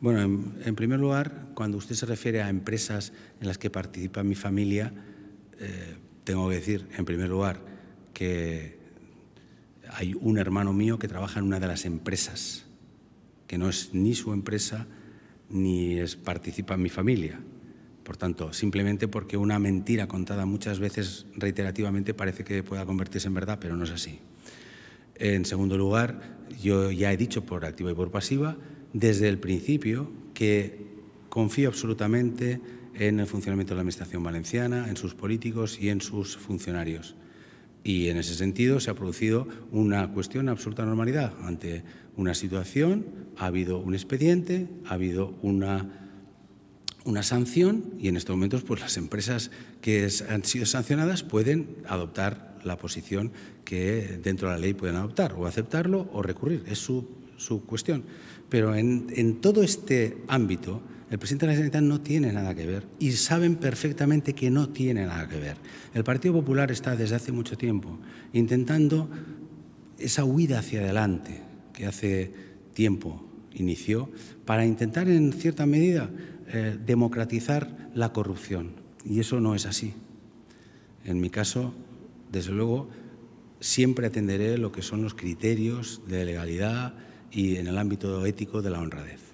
Bueno, en, primer lugar, cuando usted se refiere a empresas en las que participa mi familia, eh, tengo que decir, en primer lugar, que hay un hermano mío que trabaja en una de las empresas, que no es ni su empresa ni participa en mi familia. Por tanto, simplemente porque una mentira contada muchas veces reiterativamente parece que pueda convertirse en verdad, pero no es así. En segundo lugar, yo ya he dicho por activa y por pasiva desde el principio que confío absolutamente en el funcionamiento de la Administración valenciana, en sus políticos y en sus funcionarios. Y en ese sentido se ha producido una cuestión de absoluta normalidad. Ante una situación ha habido un expediente, ha habido una una sanción y en estos momentos pues las empresas que han sido sancionadas pueden adoptar la posición que dentro de la ley pueden adoptar o aceptarlo o recurrir. Es su su cuestión. Pero en, todo este ámbito, el presidente de la Generalitat no tiene nada que ver y saben perfectamente que no tiene nada que ver. El Partido Popular está desde hace mucho tiempo intentando esa huida hacia adelante que hace tiempo inició para intentar en cierta medida eh, democratizar la corrupción. Y eso no es así. En mi caso, desde luego, siempre atenderé lo que son los criterios de legalidad, y en el ámbito ético de la honradez.